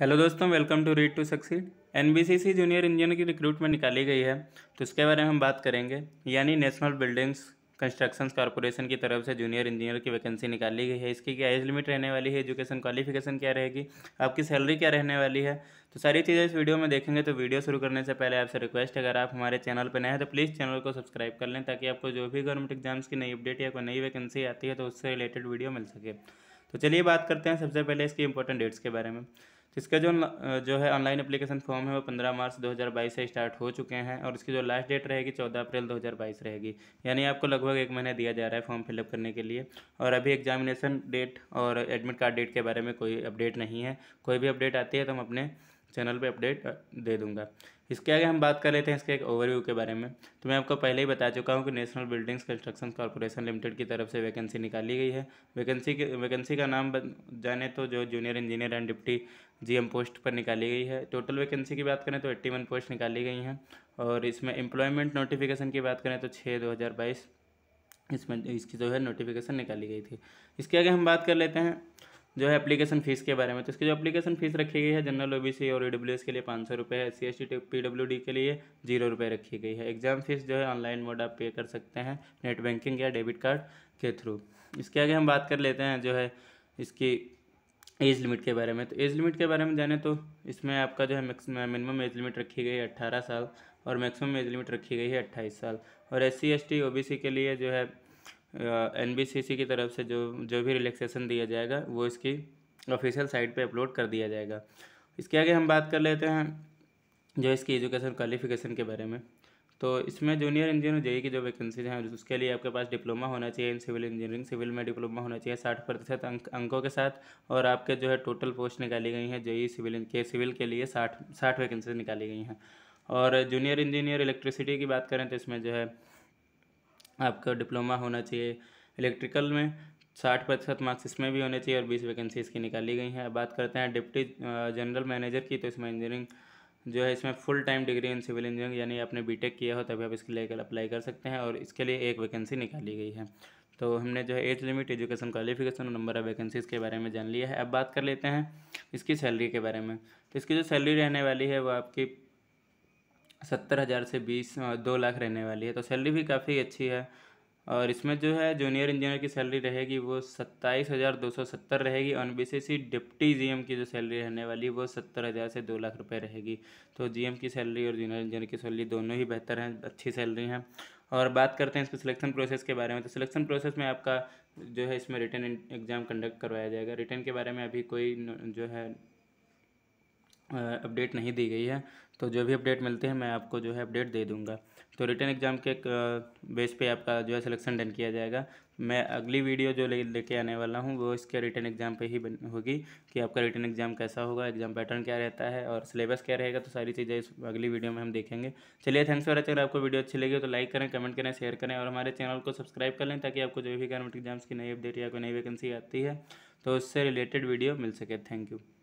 hello दोस्तों welcome to read to succeed NBCC junior engineer की recruitment निकाली गई है तो उसके बारे में हम बात करेंगे यानी नेशनल बिल्डिंग्स कंस्ट्रक्शंस कॉरपोरेशन की तरफ से जूनियर इंजीनियर की वैकेंसी निकाली गई है इसकी क्या एज लिमिट रहने वाली है एजुकेशन क्वालिफिकेशन क्या रहेगी आपकी सैलरी क्या रहने वाली है तो सारी चीज़ें इस वीडियो में देखेंगे तो वीडियो शुरू करने से पहले आपसे रिक्वेस्ट है अगर आप हमारे चैनल पर नए हैं तो प्लीज़ चैनल को सब्सक्राइब कर लें ताकि आपको जो भी गवर्नमेंट एग्जाम्स की नई अपडेट या कोई नई वैकेंसी आती है तो उससे रिलेटेड वीडियो मिल सके तो चलिए बात करते हैं सबसे पहले इसकी इंपॉर्टेंट डेट्स के बारे में इसका जो जो है ऑनलाइन एप्लीकेशन फॉर्म है वो पंद्रह मार्च 2022 से स्टार्ट हो चुके हैं और इसकी जो लास्ट डेट रहेगी चौदह अप्रैल 2022 रहेगी यानी आपको लगभग एक महीना दिया जा रहा है फॉर्म फिलअप करने के लिए और अभी एग्जामिनेशन डेट और एडमिट कार्ड डेट के बारे में कोई अपडेट नहीं है कोई भी अपडेट आती है तो हम अपने चैनल पे अपडेट दे दूंगा इसके आगे हम बात कर लेते हैं इसके एक ओवरव्यू के बारे में तो मैं आपको पहले ही बता चुका हूँ कि नेशनल बिल्डिंग्स कंस्ट्रक्शन कॉरपोरेशन लिमिटेड की तरफ से वैकेंसी निकाली गई है वैकेंसी के वैकेंसी का नाम जाने तो जो junior engineer and deputy GM post पर निकाली गई है टोटल वैकेंसी की बात करें तो एट्टी वन पोस्ट निकाली गई हैं और इसमें एम्प्लॉयमेंट नोटिफिकेशन की बात करें तो छः दो हज़ार बाईस इसमें इसकी जो है नोटिफिकेशन निकाली गई थी इसके आगे हम बात कर लेते हैं जो है एप्लीकेशन फ़ीस के बारे में तो इसकी जो एप्लीकेशन फ़ीस रखी गई है जनरल ओ और ई के लिए पाँच सौ रुपये है S C S T P के लिए जीरो रुपये रखी गई है एग्ज़ाम फ़ीस जो है ऑनलाइन मोड आप पे कर सकते हैं नेट बैंकिंग या डेबिट कार्ड के थ्रू इसके आगे हम बात कर लेते हैं जो है इसकी एज लिमिट के बारे में तो एज लिमिट के बारे में जाने तो इसमें आपका जो है मिनिमम एज लिमिट रखी गई है अट्ठारह साल और मैक्सिमम एज लिमिट रखी गई है अट्ठाईस साल और S C S T O B C के लिए जो है एन की तरफ से जो जो भी रिलैक्सेशन दिया जाएगा वो इसकी ऑफिशियल साइट पे अपलोड कर दिया जाएगा इसके आगे हम बात कर लेते हैं जो इसकी एजुकेशन क्वालिफिकेशन के बारे में तो इसमें जूनियर इंजीनियर जेई की जो वैकेंसीज हैं उसके लिए आपके पास डिप्लोमा होना चाहिए इन सिविल इंजीनियरिंग सिविल में डिप्लोमा होना चाहिए साठ प्रतिशत अंक अंकों के साथ और आपके जो है टोटल पोस्ट निकाली गई हैं जेई सिविल e e के सिविल के लिए साठ साठ वैकेंसी निकाली गई हैं और जूनियर इंजीनियर इलेक्ट्रिसिटी की बात करें तो इसमें जो है आपका डिप्लोमा होना चाहिए इलेक्ट्रिकल में साठ प्रतिशत मार्क्स इसमें भी होने चाहिए और बीस वैकेंसी इसकी निकाली गई हैं अब बात करते हैं डिप्टी जनरल मैनेजर की तो इसमें इंजीनियरिंग जो है इसमें full time degree in civil engineering यानी आपने बीटेक किया हो तभी आप इसके लिए अप्लाई कर सकते हैं और इसके लिए एक वैकेंसी निकाली गई है तो हमने जो है एज लिमिट एजुकेशन क्वालिफिकेशन और नंबर ऑफ वैकेंसीज़ के बारे में जान लिया है अब बात कर लेते हैं इसकी सैलरी के बारे में तो इसकी जो सैलरी रहने वाली है वो आपकी सत्तर हज़ार से बीस दो लाख रहने वाली है तो सैलरी भी काफ़ी अच्छी है और इसमें जो है जूनियर इंजीनियर की सैलरी रहेगी वो सत्ताईस हज़ार दो सौ सत्तर रहेगी और B C C deputy G M की जो सैलरी रहने वाली है वो सत्तर हज़ार से दो लाख रुपए रहेगी तो जी एम की सैलरी और जूनियर इंजीनियर की सैलरी दोनों ही बेहतर हैं अच्छी सैलरी हैं और बात करते हैं इसके सिलेक्शन प्रोसेस के बारे में तो सिलेक्शन प्रोसेस में आपका जो है इसमें रिटर्न एग्ज़ाम कंडक्ट करवाया जाएगा रिटर्न के बारे में अभी कोई जो है अपडेट नहीं दी गई है तो जो भी अपडेट मिलते हैं मैं आपको जो है अपडेट दे दूंगा तो रिटर्न एग्ज़ाम के बेस पे आपका जो है सिलेक्शन डन किया जाएगा मैं अगली वीडियो जो ले लेके आने वाला हूँ वो इसके रिटर्न एग्ज़ाम पे ही होगी कि आपका रिटर्न एग्ज़ाम कैसा होगा एग्ज़ाम पैटर्न क्या रहता है और सिलेबस क्या रहेगा तो सारी चीज़ें इस अगली वीडियो में हम देखेंगे चलिए थैंक्स फॉर अगर आपको वीडियो अच्छी लगी तो लाइक करें कमेंट करें शेयर करें और हमारे चैनल को सब्सक्राइब कर लें ताकि आपको जो भी गवर्नमेंट एग्जाम्स की नई अपडेट या कोई नई वैकेंसी आती है तो उससे रिलेटेड वीडियो मिल सके थैंक यू